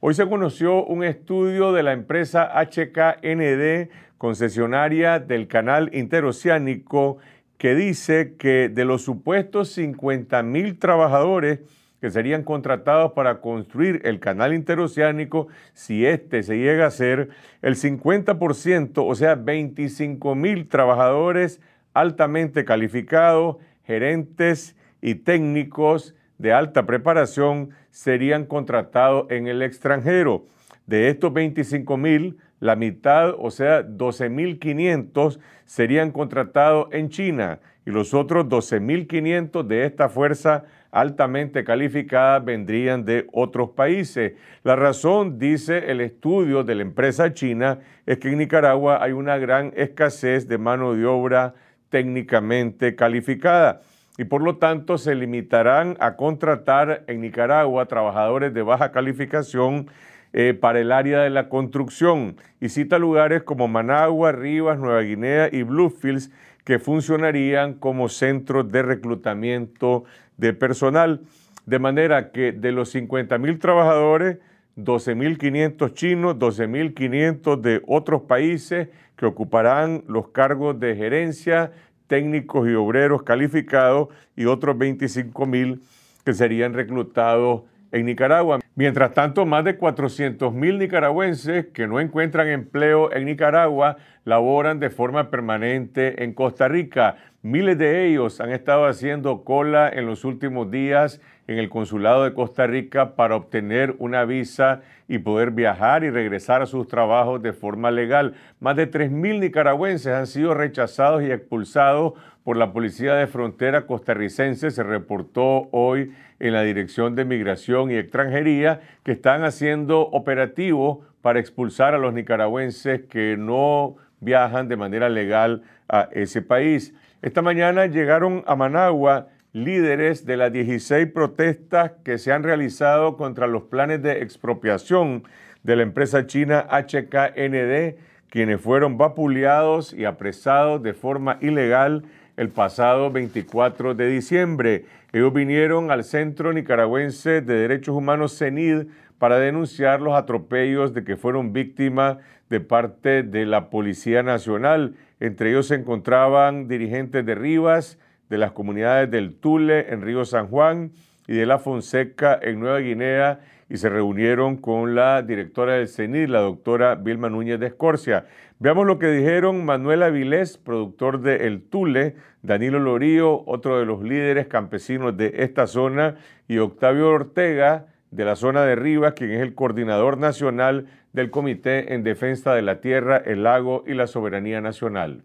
Hoy se conoció un estudio de la empresa HKND, concesionaria del canal interoceánico, que dice que de los supuestos 50 mil trabajadores que serían contratados para construir el canal interoceánico, si este se llega a ser, el 50%, o sea, 25 mil trabajadores altamente calificados, gerentes y técnicos, de alta preparación serían contratados en el extranjero. De estos 25.000, mil, la mitad, o sea, 12.500 serían contratados en China y los otros 12.500 de esta fuerza altamente calificada vendrían de otros países. La razón, dice el estudio de la empresa china, es que en Nicaragua hay una gran escasez de mano de obra técnicamente calificada y por lo tanto se limitarán a contratar en Nicaragua trabajadores de baja calificación eh, para el área de la construcción y cita lugares como Managua, Rivas, Nueva Guinea y Bluefields que funcionarían como centros de reclutamiento de personal. De manera que de los 50.000 trabajadores, 12.500 chinos, 12.500 de otros países que ocuparán los cargos de gerencia, técnicos y obreros calificados y otros 25 mil que serían reclutados en Nicaragua. Mientras tanto, más de 400.000 mil nicaragüenses que no encuentran empleo en Nicaragua laboran de forma permanente en Costa Rica. Miles de ellos han estado haciendo cola en los últimos días en el Consulado de Costa Rica para obtener una visa y poder viajar y regresar a sus trabajos de forma legal. Más de 3.000 nicaragüenses han sido rechazados y expulsados por la Policía de Frontera costarricense, se reportó hoy en la Dirección de Migración y Extranjería, que están haciendo operativos para expulsar a los nicaragüenses que no viajan de manera legal a ese país. Esta mañana llegaron a Managua líderes de las 16 protestas que se han realizado contra los planes de expropiación de la empresa china HKND, quienes fueron vapuleados y apresados de forma ilegal el pasado 24 de diciembre. Ellos vinieron al Centro Nicaragüense de Derechos Humanos CENID para denunciar los atropellos de que fueron víctimas de parte de la Policía Nacional. Entre ellos se encontraban dirigentes de Rivas, de las comunidades del Tule en Río San Juan y de la Fonseca en Nueva Guinea y se reunieron con la directora del CENIR, la doctora Vilma Núñez de Escorcia. Veamos lo que dijeron Manuel Avilés, productor de El Tule, Danilo Lorío, otro de los líderes campesinos de esta zona, y Octavio Ortega, de la zona de Rivas, quien es el coordinador nacional del Comité en Defensa de la Tierra, el Lago y la Soberanía Nacional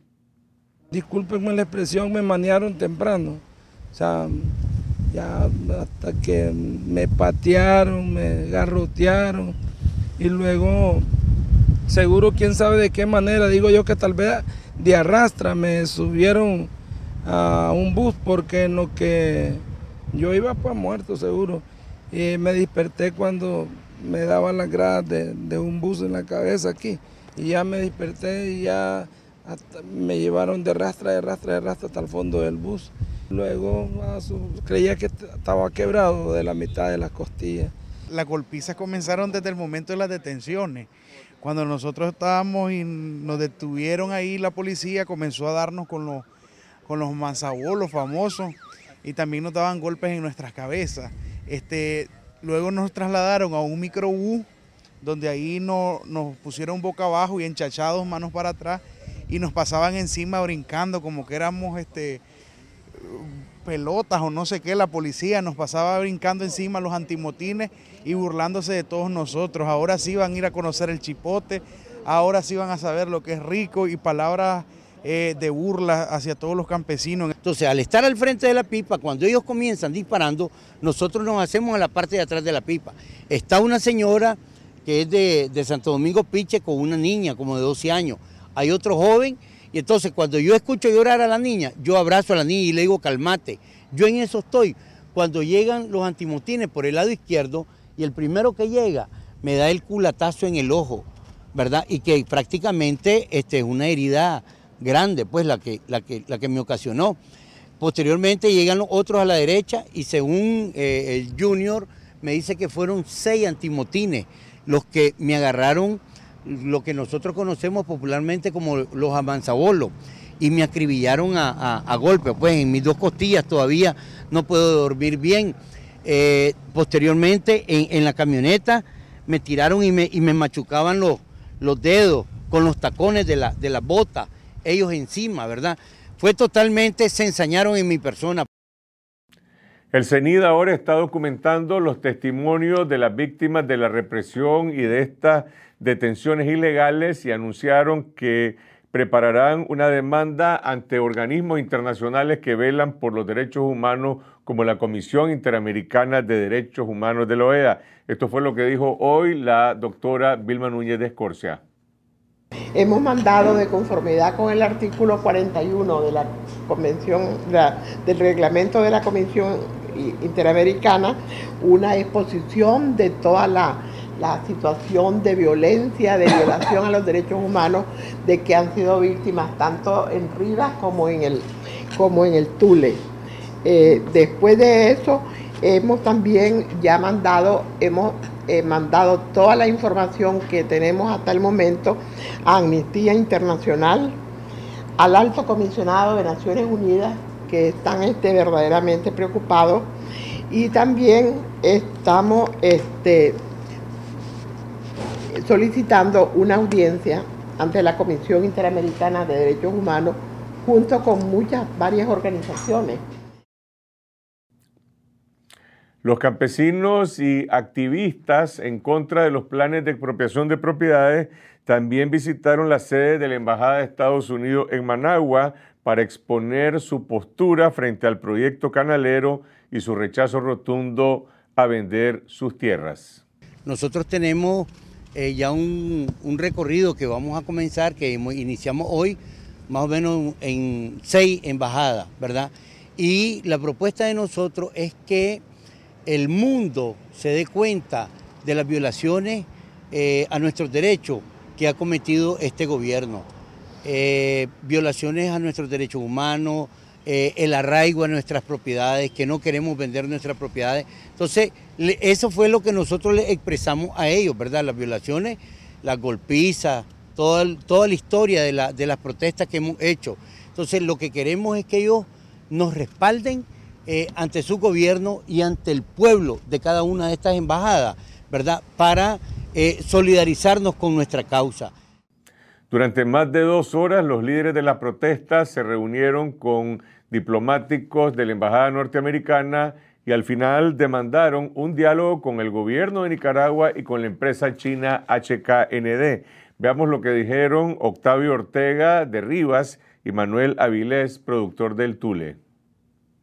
disculpenme la expresión, me manearon temprano. O sea, ya hasta que me patearon, me garrotearon y luego seguro quién sabe de qué manera, digo yo que tal vez de arrastra me subieron a un bus porque en lo que yo iba para muerto seguro y me desperté cuando me daban las gradas de un bus en la cabeza aquí y ya me desperté y ya me llevaron de rastra, de rastra, de rastra hasta el fondo del bus. Luego creía que estaba quebrado de la mitad de las costillas. Las golpizas comenzaron desde el momento de las detenciones. Cuando nosotros estábamos y nos detuvieron ahí, la policía comenzó a darnos con los, con los manzabolos famosos y también nos daban golpes en nuestras cabezas. Este, luego nos trasladaron a un microbús donde ahí nos pusieron boca abajo y enchachados manos para atrás y nos pasaban encima brincando como que éramos este pelotas o no sé qué, la policía nos pasaba brincando encima los antimotines y burlándose de todos nosotros. Ahora sí van a ir a conocer el chipote, ahora sí van a saber lo que es rico y palabras eh, de burla hacia todos los campesinos. Entonces, al estar al frente de la pipa, cuando ellos comienzan disparando, nosotros nos hacemos a la parte de atrás de la pipa. Está una señora que es de, de Santo Domingo Piche con una niña como de 12 años hay otro joven. Y entonces cuando yo escucho llorar a la niña, yo abrazo a la niña y le digo, calmate. Yo en eso estoy. Cuando llegan los antimotines por el lado izquierdo y el primero que llega me da el culatazo en el ojo, ¿verdad? Y que prácticamente este, es una herida grande, pues la que, la que, la que me ocasionó. Posteriormente llegan los otros a la derecha y según eh, el junior me dice que fueron seis antimotines los que me agarraron lo que nosotros conocemos popularmente como los avanzabolos y me acribillaron a, golpe pues en mis dos costillas todavía no puedo dormir bien. Eh, posteriormente en, la camioneta me tiraron y me, y me machucaban los, los, dedos con los tacones de la, de la bota, ellos encima, ¿verdad? Fue totalmente, se ensañaron en mi persona. El CENID ahora está documentando los testimonios de las víctimas de la represión y de esta detenciones ilegales y anunciaron que prepararán una demanda ante organismos internacionales que velan por los derechos humanos como la Comisión Interamericana de Derechos Humanos de la OEA. Esto fue lo que dijo hoy la doctora Vilma Núñez de Escorcia. Hemos mandado de conformidad con el artículo 41 de la convención, del reglamento de la Comisión Interamericana, una exposición de toda la la situación de violencia, de violación a los derechos humanos de que han sido víctimas tanto en Rivas como en el, como en el Tule. Eh, después de eso, hemos también ya mandado, hemos eh, mandado toda la información que tenemos hasta el momento a Amnistía Internacional, al Alto Comisionado de Naciones Unidas, que están este, verdaderamente preocupados, y también estamos este, solicitando una audiencia ante la Comisión Interamericana de Derechos Humanos junto con muchas, varias organizaciones. Los campesinos y activistas en contra de los planes de expropiación de propiedades también visitaron la sede de la Embajada de Estados Unidos en Managua para exponer su postura frente al proyecto canalero y su rechazo rotundo a vender sus tierras. Nosotros tenemos eh, ya un, recorrido que vamos a comenzar, que iniciamos hoy, más o menos en seis embajadas, ¿verdad? Y la propuesta de nosotros es que el mundo se dé cuenta de las violaciones eh, a nuestros derechos que ha cometido este gobierno. Eh, violaciones a nuestros derechos humanos, eh, el arraigo a nuestras propiedades, que no queremos vender nuestras propiedades. Entonces, eso fue lo que nosotros le expresamos a ellos, ¿verdad? Las violaciones, las golpizas, toda, la historia de, las protestas que hemos hecho. Entonces, lo que queremos es que ellos nos respalden eh, ante su gobierno y ante el pueblo de cada una de estas embajadas, ¿verdad? Para eh, solidarizarnos con nuestra causa. Durante más de dos horas, los líderes de la protesta se reunieron con diplomáticos de la Embajada Norteamericana y al final demandaron un diálogo con el gobierno de Nicaragua y con la empresa china HKND. Veamos lo que dijeron Octavio Ortega de Rivas y Manuel Avilés, productor del Tule.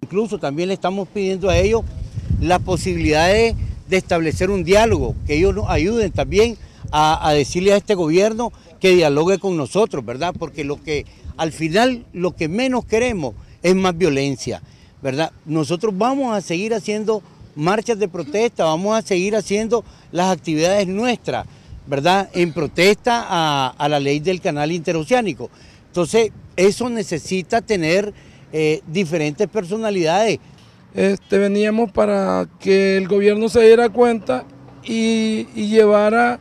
Incluso también le estamos pidiendo a ellos la posibilidad de, establecer un diálogo, que ellos nos ayuden también a, decirle a este gobierno que dialogue con nosotros, ¿verdad? Porque lo que al final lo que menos queremos es más violencia, ¿verdad? Nosotros vamos a seguir haciendo marchas de protesta, vamos a seguir haciendo las actividades nuestras, ¿verdad? En protesta a, la ley del canal interoceánico. Entonces, eso necesita tener eh, diferentes personalidades. Este, veníamos para que el gobierno se diera cuenta y llevara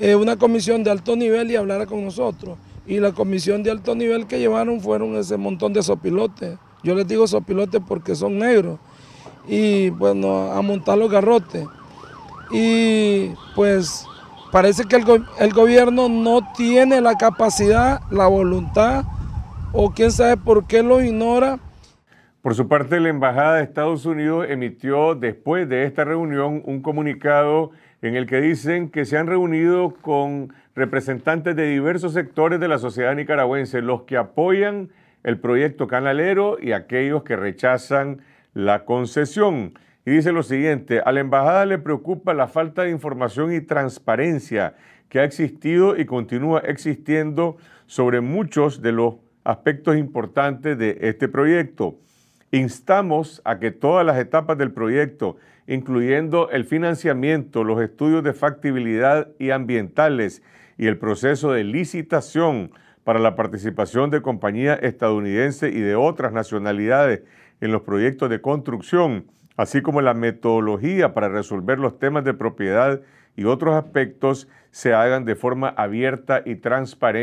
eh, una comisión de alto nivel y hablar con nosotros. Y la comisión de alto nivel que llevaron fueron ese montón de sopilotes. Yo les digo sopilotes porque son negros. Y bueno, a montar los garrotes. Y pues parece que el, el gobierno no tiene la capacidad, la voluntad, o quién sabe por qué lo ignora. Por su parte, la Embajada de Estados Unidos emitió después de esta reunión un comunicado en el que dicen que se han reunido con representantes de diversos sectores de la sociedad nicaragüense, los que apoyan el proyecto canalero y aquellos que rechazan la concesión. Y dice lo siguiente, a la embajada le preocupa la falta de información y transparencia que ha existido y continúa existiendo sobre muchos de los aspectos importantes de este proyecto. Instamos a que todas las etapas del proyecto incluyendo el financiamiento, los estudios de factibilidad y ambientales y el proceso de licitación para la participación de compañías estadounidenses y de otras nacionalidades en los proyectos de construcción, así como la metodología para resolver los temas de propiedad y otros aspectos se hagan de forma abierta y transparente.